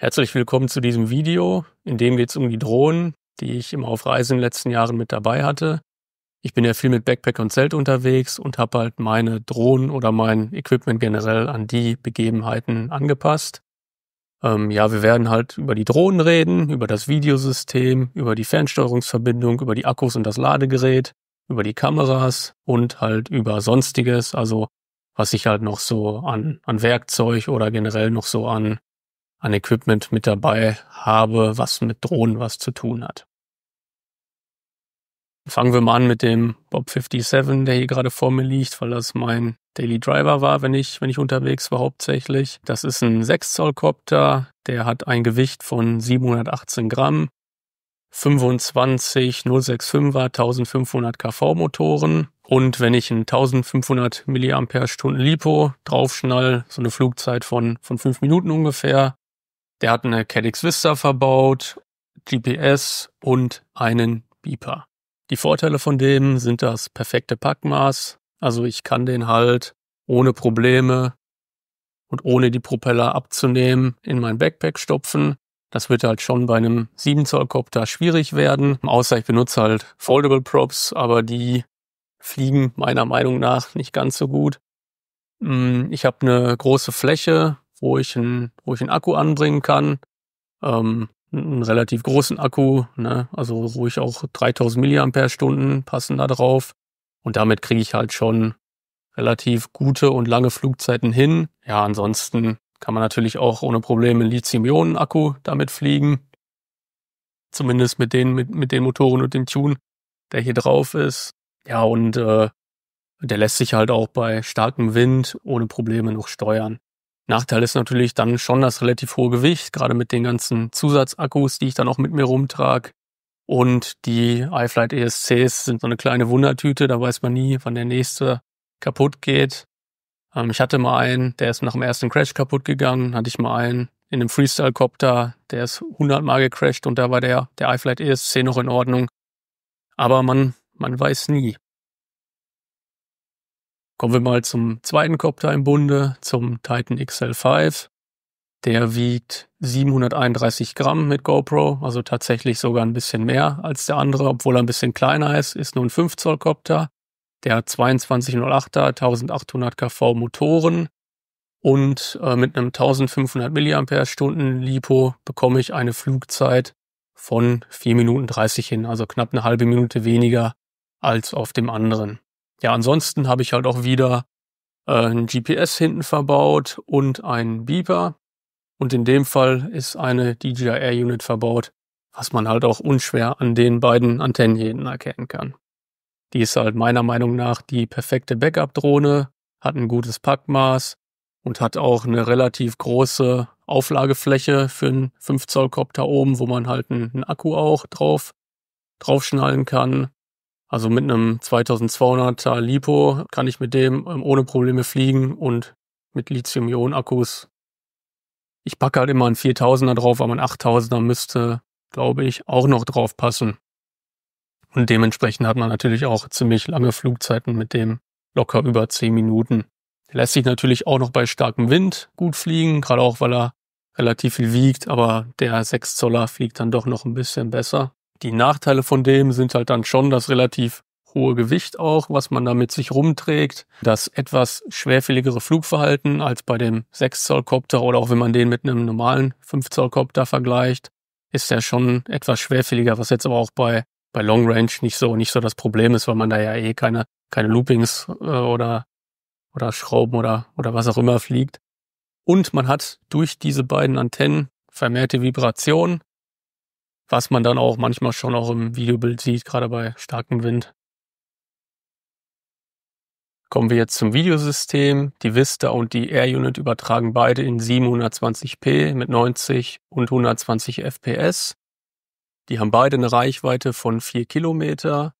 Herzlich willkommen zu diesem Video. In dem geht es um die Drohnen, die ich immer auf Reisen in den letzten Jahren mit dabei hatte. Ich bin ja viel mit Backpack und Zelt unterwegs und habe halt meine Drohnen oder mein Equipment generell an die Begebenheiten angepasst. Ähm, ja, wir werden halt über die Drohnen reden, über das Videosystem, über die Fernsteuerungsverbindung, über die Akkus und das Ladegerät, über die Kameras und halt über sonstiges, also was ich halt noch so an, an Werkzeug oder generell noch so an an Equipment mit dabei habe, was mit Drohnen was zu tun hat. Fangen wir mal an mit dem Bob 57, der hier gerade vor mir liegt, weil das mein Daily Driver war, wenn ich, wenn ich unterwegs war hauptsächlich. Das ist ein 6 Zoll Copter, der hat ein Gewicht von 718 Gramm, 25 065er 1500 kV Motoren und wenn ich ein 1500 mAh Lipo draufschnall, so eine Flugzeit von, von 5 Minuten ungefähr, der hat eine Cadix Vista verbaut, GPS und einen Beeper. Die Vorteile von dem sind das perfekte Packmaß. Also ich kann den halt ohne Probleme und ohne die Propeller abzunehmen in mein Backpack stopfen. Das wird halt schon bei einem 7 Zoll Copter schwierig werden. Außer ich benutze halt Foldable Props, aber die fliegen meiner Meinung nach nicht ganz so gut. Hm, ich habe eine große Fläche, wo ich einen, wo ich einen Akku anbringen kann. Ähm, einen relativ großen Akku, ne? also ruhig auch 3000 mAh passen da drauf. Und damit kriege ich halt schon relativ gute und lange Flugzeiten hin. Ja, ansonsten kann man natürlich auch ohne Probleme einen Lithium-Ionen-Akku damit fliegen. Zumindest mit den, mit, mit den Motoren und dem Tune, der hier drauf ist. Ja, und äh, der lässt sich halt auch bei starkem Wind ohne Probleme noch steuern. Nachteil ist natürlich dann schon das relativ hohe Gewicht, gerade mit den ganzen Zusatzakkus, die ich dann auch mit mir rumtrage. Und die iFlight ESCs sind so eine kleine Wundertüte, da weiß man nie, wann der nächste kaputt geht. Ähm, ich hatte mal einen, der ist nach dem ersten Crash kaputt gegangen, hatte ich mal einen in einem Freestyle-Copter, der ist 100 Mal gecrashed und da war der, der iFlight ESC noch in Ordnung. Aber man, man weiß nie. Kommen wir mal zum zweiten Copter im Bunde, zum Titan XL5. Der wiegt 731 Gramm mit GoPro, also tatsächlich sogar ein bisschen mehr als der andere, obwohl er ein bisschen kleiner ist, ist nur ein 5 Zoll Copter. Der hat 2208er, 1800 kV Motoren und äh, mit einem 1500 mAh LiPo bekomme ich eine Flugzeit von 4 Minuten 30 hin, also knapp eine halbe Minute weniger als auf dem anderen ja, ansonsten habe ich halt auch wieder äh, ein GPS hinten verbaut und einen Beeper. Und in dem Fall ist eine DJI Air Unit verbaut, was man halt auch unschwer an den beiden Antennen hinten erkennen kann. Die ist halt meiner Meinung nach die perfekte Backup-Drohne, hat ein gutes Packmaß und hat auch eine relativ große Auflagefläche für einen 5 Zoll Kopter oben, wo man halt einen Akku auch drauf draufschnallen kann. Also mit einem 2200er LiPo kann ich mit dem ähm, ohne Probleme fliegen und mit Lithium-Ionen-Akkus. Ich packe halt immer einen 4000er drauf, aber ein 8000er müsste, glaube ich, auch noch drauf passen. Und dementsprechend hat man natürlich auch ziemlich lange Flugzeiten mit dem locker über 10 Minuten. Der lässt sich natürlich auch noch bei starkem Wind gut fliegen, gerade auch weil er relativ viel wiegt, aber der 6 Zoller fliegt dann doch noch ein bisschen besser. Die Nachteile von dem sind halt dann schon das relativ hohe Gewicht auch, was man da mit sich rumträgt, das etwas schwerfälligere Flugverhalten als bei dem 6 Zoll Copter oder auch wenn man den mit einem normalen 5 Zoll Copter vergleicht, ist der schon etwas schwerfälliger, was jetzt aber auch bei, bei Long Range nicht so, nicht so das Problem ist, weil man da ja eh keine, keine Loopings äh, oder, oder Schrauben oder, oder was auch immer fliegt. Und man hat durch diese beiden Antennen vermehrte Vibrationen, was man dann auch manchmal schon auch im Videobild sieht, gerade bei starkem Wind. Kommen wir jetzt zum Videosystem. Die Vista und die Air Unit übertragen beide in 720p mit 90 und 120 FPS. Die haben beide eine Reichweite von 4 Kilometer.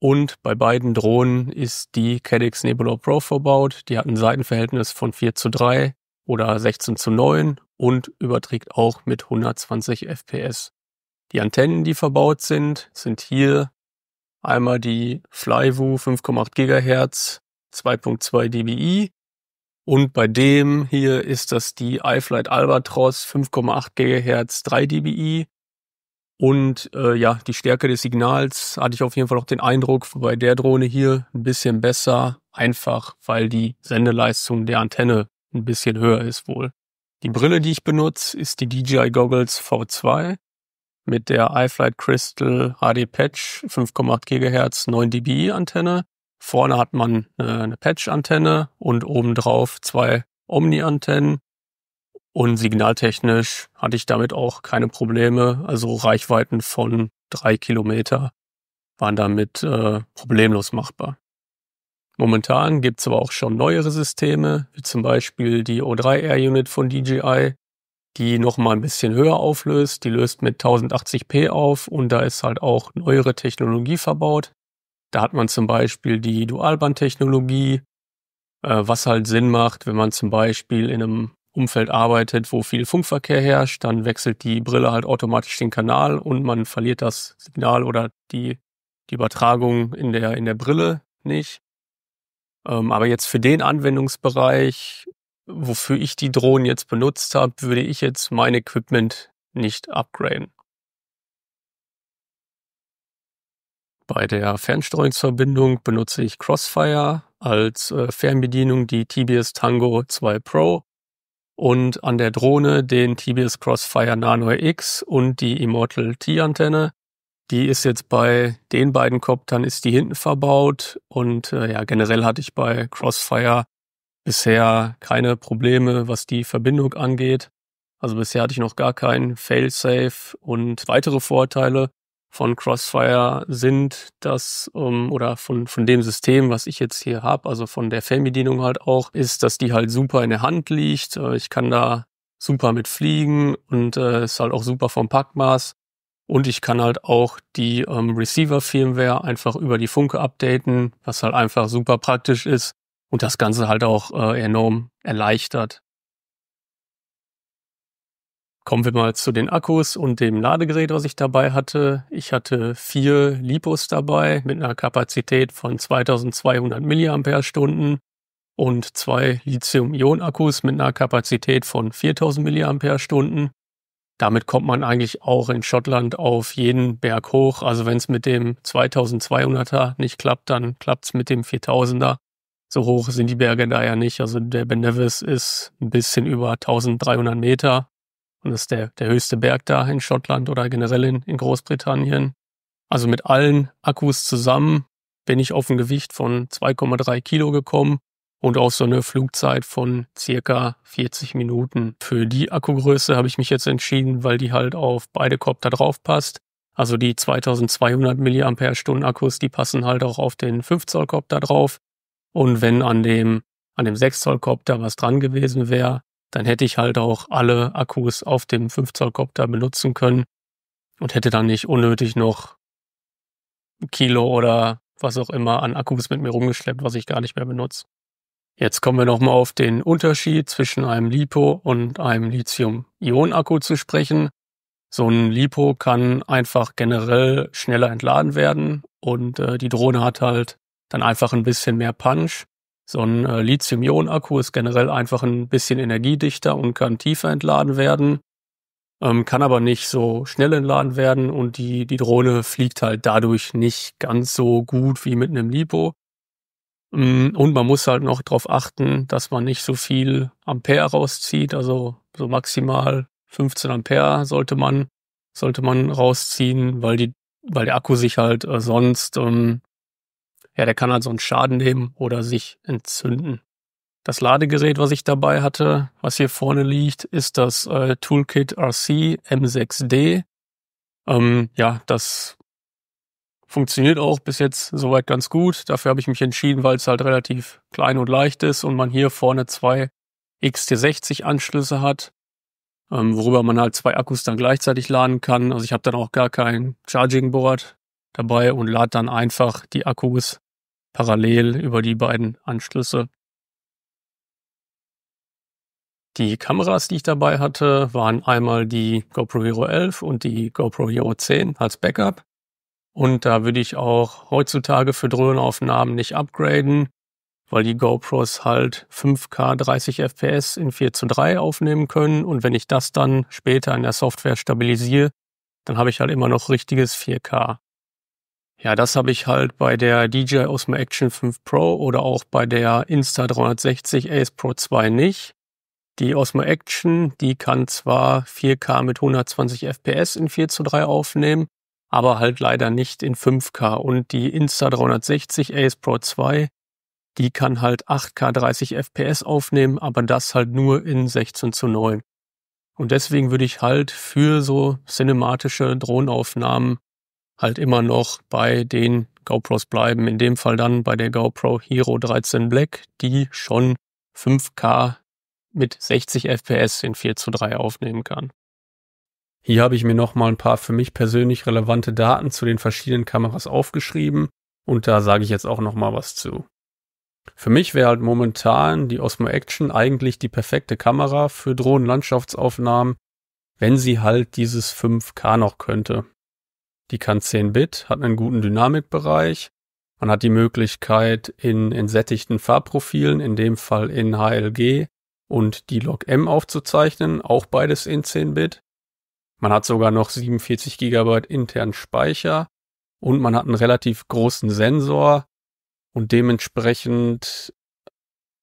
Und bei beiden Drohnen ist die Cadix Nebula Pro verbaut. Die hat ein Seitenverhältnis von 4 zu 3 oder 16 zu 9 und überträgt auch mit 120 FPS die Antennen, die verbaut sind, sind hier einmal die Flywoo 5,8 GHz 2.2 dBi und bei dem hier ist das die iFlight Albatross 5,8 GHz 3 dBi und äh, ja, die Stärke des Signals hatte ich auf jeden Fall auch den Eindruck bei der Drohne hier ein bisschen besser, einfach weil die Sendeleistung der Antenne ein bisschen höher ist wohl. Die Brille, die ich benutze, ist die DJI Goggles V2 mit der iFlight Crystal HD Patch 5,8 GHz 9 dB Antenne. Vorne hat man äh, eine Patch-Antenne und obendrauf zwei Omni-Antennen. Und signaltechnisch hatte ich damit auch keine Probleme. Also Reichweiten von drei Kilometer waren damit äh, problemlos machbar. Momentan gibt es aber auch schon neuere Systeme, wie zum Beispiel die O3 Air Unit von DJI, die nochmal ein bisschen höher auflöst. Die löst mit 1080p auf und da ist halt auch neuere Technologie verbaut. Da hat man zum Beispiel die Dualbandtechnologie, äh, was halt Sinn macht, wenn man zum Beispiel in einem Umfeld arbeitet, wo viel Funkverkehr herrscht, dann wechselt die Brille halt automatisch den Kanal und man verliert das Signal oder die, die Übertragung in der, in der Brille nicht. Ähm, aber jetzt für den Anwendungsbereich wofür ich die Drohnen jetzt benutzt habe, würde ich jetzt mein Equipment nicht upgraden. Bei der Fernsteuerungsverbindung benutze ich Crossfire als äh, Fernbedienung die TBS Tango 2 Pro und an der Drohne den TBS Crossfire Nano X und die Immortal T-Antenne. Die ist jetzt bei den beiden Koptern ist die hinten verbaut und äh, ja generell hatte ich bei Crossfire bisher keine Probleme, was die Verbindung angeht. Also bisher hatte ich noch gar keinen Failsafe und weitere Vorteile von Crossfire sind das ähm, oder von, von dem System, was ich jetzt hier habe, also von der Fernbedienung halt auch, ist, dass die halt super in der Hand liegt. Äh, ich kann da super mit fliegen und äh, ist halt auch super vom Packmaß. Und ich kann halt auch die ähm, Receiver-Firmware einfach über die Funke updaten, was halt einfach super praktisch ist, und das Ganze halt auch äh, enorm erleichtert. Kommen wir mal zu den Akkus und dem Ladegerät, was ich dabei hatte. Ich hatte vier Lipos dabei mit einer Kapazität von 2200 mAh und zwei Lithium-Ionen-Akkus mit einer Kapazität von 4000 mAh. Damit kommt man eigentlich auch in Schottland auf jeden Berg hoch. Also wenn es mit dem 2200er nicht klappt, dann klappt es mit dem 4000er. So hoch sind die Berge da ja nicht. Also der Ben Nevis ist ein bisschen über 1300 Meter und ist der, der höchste Berg da in Schottland oder generell in, in Großbritannien. Also mit allen Akkus zusammen bin ich auf ein Gewicht von 2,3 Kilo gekommen und auf so eine Flugzeit von circa 40 Minuten. Für die Akkugröße habe ich mich jetzt entschieden, weil die halt auf beide Kopter drauf passt. Also die 2200 mAh Akkus, die passen halt auch auf den 5 Zoll Kopter drauf. Und wenn an dem, an dem 6 Zoll Kopter was dran gewesen wäre, dann hätte ich halt auch alle Akkus auf dem 5 Zoll Kopter benutzen können und hätte dann nicht unnötig noch Kilo oder was auch immer an Akkus mit mir rumgeschleppt, was ich gar nicht mehr benutze. Jetzt kommen wir nochmal auf den Unterschied zwischen einem Lipo und einem Lithium-Ionen-Akku zu sprechen. So ein Lipo kann einfach generell schneller entladen werden und äh, die Drohne hat halt dann einfach ein bisschen mehr Punch. So ein äh, Lithium-Ionen-Akku ist generell einfach ein bisschen energiedichter und kann tiefer entladen werden, ähm, kann aber nicht so schnell entladen werden und die, die Drohne fliegt halt dadurch nicht ganz so gut wie mit einem LiPo. Mm, und man muss halt noch darauf achten, dass man nicht so viel Ampere rauszieht. Also so maximal 15 Ampere sollte man, sollte man rausziehen, weil die, weil der Akku sich halt äh, sonst ähm, ja, der kann also einen Schaden nehmen oder sich entzünden. Das Ladegerät, was ich dabei hatte, was hier vorne liegt, ist das äh, Toolkit RC M6D. Ähm, ja, das funktioniert auch bis jetzt soweit ganz gut. Dafür habe ich mich entschieden, weil es halt relativ klein und leicht ist und man hier vorne zwei XT60-Anschlüsse hat, ähm, worüber man halt zwei Akkus dann gleichzeitig laden kann. Also ich habe dann auch gar kein Charging Board dabei und lade dann einfach die Akkus parallel über die beiden Anschlüsse. Die Kameras, die ich dabei hatte, waren einmal die GoPro Hero 11 und die GoPro Hero 10 als Backup. Und da würde ich auch heutzutage für Drohnenaufnahmen nicht upgraden, weil die GoPros halt 5K 30 FPS in 4 zu 3 aufnehmen können. Und wenn ich das dann später in der Software stabilisiere, dann habe ich halt immer noch richtiges 4K. Ja, das habe ich halt bei der DJI Osmo Action 5 Pro oder auch bei der Insta360 Ace Pro 2 nicht. Die Osmo Action, die kann zwar 4K mit 120 FPS in 4 zu 3 aufnehmen, aber halt leider nicht in 5K. Und die Insta360 Ace Pro 2, die kann halt 8K 30 FPS aufnehmen, aber das halt nur in 16 zu 9. Und deswegen würde ich halt für so cinematische Drohnenaufnahmen halt immer noch bei den GoPros bleiben. In dem Fall dann bei der GoPro Hero 13 Black, die schon 5K mit 60 FPS in 4 zu 3 aufnehmen kann. Hier habe ich mir nochmal ein paar für mich persönlich relevante Daten zu den verschiedenen Kameras aufgeschrieben und da sage ich jetzt auch nochmal was zu. Für mich wäre halt momentan die Osmo Action eigentlich die perfekte Kamera für Drohnenlandschaftsaufnahmen, wenn sie halt dieses 5K noch könnte. Die kann 10 Bit, hat einen guten Dynamikbereich. Man hat die Möglichkeit, in entsättigten Farbprofilen, in dem Fall in HLG und die Log M aufzuzeichnen, auch beides in 10 Bit. Man hat sogar noch 47 GB internen Speicher und man hat einen relativ großen Sensor und dementsprechend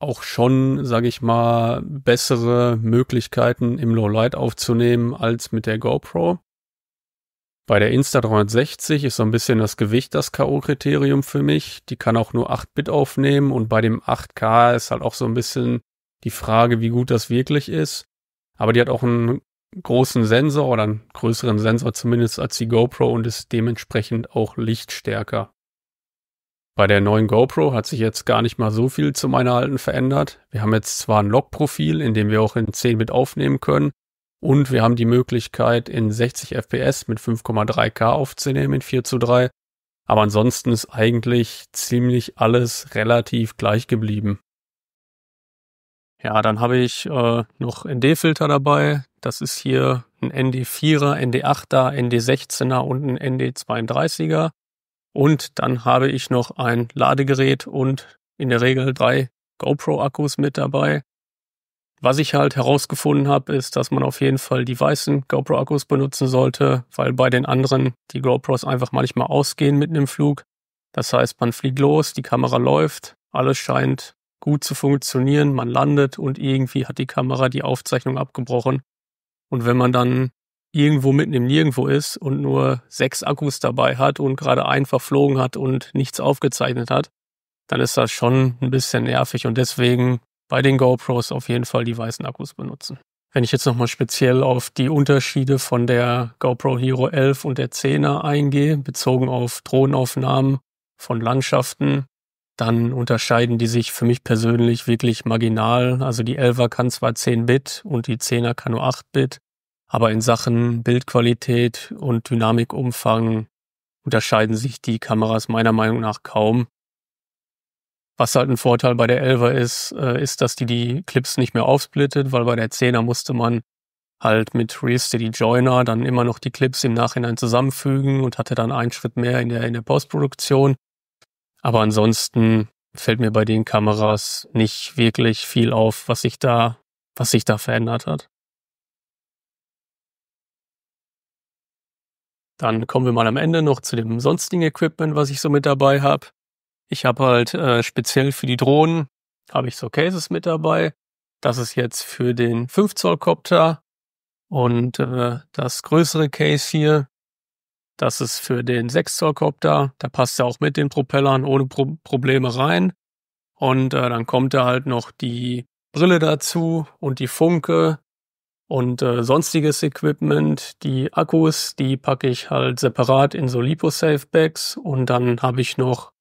auch schon, sage ich mal, bessere Möglichkeiten im Low Light aufzunehmen als mit der GoPro. Bei der Insta360 ist so ein bisschen das Gewicht das K.O.-Kriterium für mich. Die kann auch nur 8-Bit aufnehmen und bei dem 8K ist halt auch so ein bisschen die Frage, wie gut das wirklich ist. Aber die hat auch einen großen Sensor oder einen größeren Sensor zumindest als die GoPro und ist dementsprechend auch lichtstärker. Bei der neuen GoPro hat sich jetzt gar nicht mal so viel zu meiner alten verändert. Wir haben jetzt zwar ein Log-Profil, in dem wir auch in 10-Bit aufnehmen können, und wir haben die Möglichkeit, in 60 FPS mit 5,3K aufzunehmen in 4 zu 3. Aber ansonsten ist eigentlich ziemlich alles relativ gleich geblieben. Ja, dann habe ich äh, noch ND-Filter dabei. Das ist hier ein ND4er, ND8er, ND16er und ein ND32er. Und dann habe ich noch ein Ladegerät und in der Regel drei GoPro-Akkus mit dabei. Was ich halt herausgefunden habe, ist, dass man auf jeden Fall die weißen GoPro-Akkus benutzen sollte, weil bei den anderen die GoPros einfach manchmal ausgehen mitten im Flug. Das heißt, man fliegt los, die Kamera läuft, alles scheint gut zu funktionieren, man landet und irgendwie hat die Kamera die Aufzeichnung abgebrochen. Und wenn man dann irgendwo mitten im Nirgendwo ist und nur sechs Akkus dabei hat und gerade einen verflogen hat und nichts aufgezeichnet hat, dann ist das schon ein bisschen nervig und deswegen bei den GoPros auf jeden Fall die weißen Akkus benutzen. Wenn ich jetzt nochmal speziell auf die Unterschiede von der GoPro Hero 11 und der 10er eingehe, bezogen auf Drohnenaufnahmen von Landschaften, dann unterscheiden die sich für mich persönlich wirklich marginal. Also die 11er kann zwar 10 Bit und die 10er kann nur 8 Bit, aber in Sachen Bildqualität und Dynamikumfang unterscheiden sich die Kameras meiner Meinung nach kaum. Was halt ein Vorteil bei der 11er ist, äh, ist, dass die die Clips nicht mehr aufsplittet, weil bei der 10er musste man halt mit Real Steady Joiner dann immer noch die Clips im Nachhinein zusammenfügen und hatte dann einen Schritt mehr in der, in der Postproduktion. Aber ansonsten fällt mir bei den Kameras nicht wirklich viel auf, was sich da, was sich da verändert hat. Dann kommen wir mal am Ende noch zu dem sonstigen Equipment, was ich so mit dabei habe. Ich habe halt äh, speziell für die Drohnen habe ich so Cases mit dabei. Das ist jetzt für den 5 Zoll Copter und äh, das größere Case hier, das ist für den 6 Zoll Copter. Da passt er auch mit den Propellern ohne Pro Probleme rein. Und äh, dann kommt da halt noch die Brille dazu und die Funke und äh, sonstiges Equipment. Die Akkus, die packe ich halt separat in so Liposafe Bags und dann habe ich noch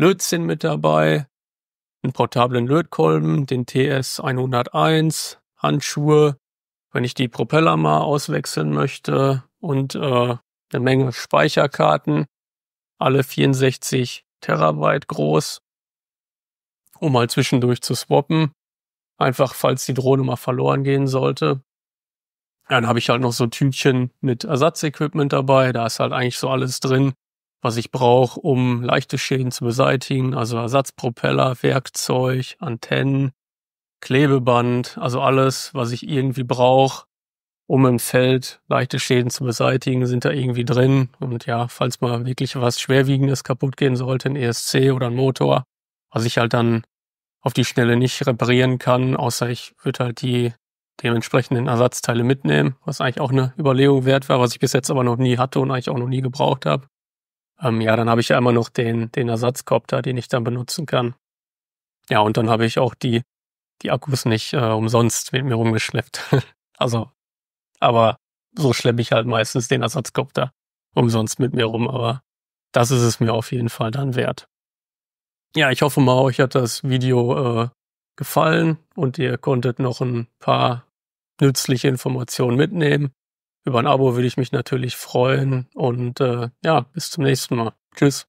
Lötzinn mit dabei, einen portablen Lötkolben, den TS 101, Handschuhe, wenn ich die Propeller mal auswechseln möchte und äh, eine Menge Speicherkarten, alle 64 Terabyte groß, um mal zwischendurch zu swappen. Einfach falls die Drohne mal verloren gehen sollte. Dann habe ich halt noch so Tütchen mit Ersatzequipment dabei. Da ist halt eigentlich so alles drin, was ich brauche, um leichte Schäden zu beseitigen, also Ersatzpropeller, Werkzeug, Antennen, Klebeband, also alles, was ich irgendwie brauche, um im Feld leichte Schäden zu beseitigen, sind da irgendwie drin. Und ja, falls mal wirklich was Schwerwiegendes kaputt gehen sollte, ein ESC oder ein Motor, was ich halt dann auf die Schnelle nicht reparieren kann, außer ich würde halt die dementsprechenden Ersatzteile mitnehmen, was eigentlich auch eine Überlegung wert war, was ich bis jetzt aber noch nie hatte und eigentlich auch noch nie gebraucht habe. Ähm, ja, dann habe ich ja immer noch den, den Ersatzkorb da, den ich dann benutzen kann. Ja, und dann habe ich auch die, die Akkus nicht äh, umsonst mit mir rumgeschleppt. also, aber so schleppe ich halt meistens den Ersatzkorb da umsonst mit mir rum, aber das ist es mir auf jeden Fall dann wert. Ja, ich hoffe mal, euch hat das Video äh, gefallen und ihr konntet noch ein paar nützliche Informationen mitnehmen. Über ein Abo würde ich mich natürlich freuen und äh, ja, bis zum nächsten Mal. Tschüss.